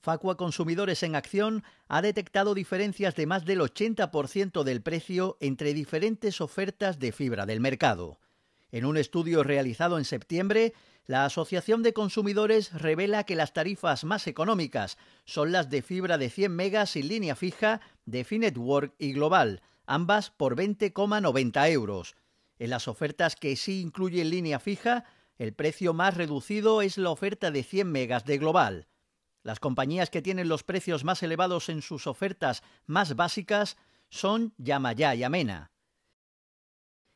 Facua Consumidores en Acción ha detectado diferencias de más del 80% del precio entre diferentes ofertas de fibra del mercado. En un estudio realizado en septiembre, la Asociación de Consumidores revela que las tarifas más económicas son las de fibra de 100 megas y línea fija de Finetwork y Global, ambas por 20,90 euros. En las ofertas que sí incluyen línea fija, el precio más reducido es la oferta de 100 megas de Global. Las compañías que tienen los precios más elevados en sus ofertas más básicas son Yamaya y Amena.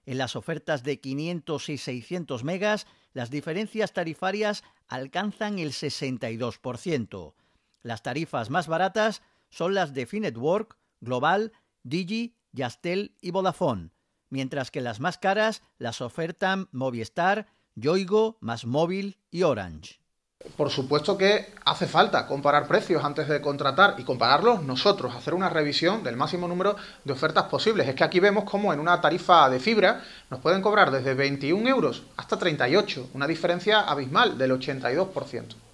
En las ofertas de 500 y 600 megas, las diferencias tarifarias alcanzan el 62%. Las tarifas más baratas son las de Finetwork, Global, Digi, Yastel y Vodafone, mientras que las más caras las ofertan Movistar, Yoigo, Más y Orange por supuesto que hace falta comparar precios antes de contratar y compararlos nosotros, hacer una revisión del máximo número de ofertas posibles. Es que aquí vemos cómo en una tarifa de fibra nos pueden cobrar desde 21 euros hasta 38, una diferencia abismal del 82%.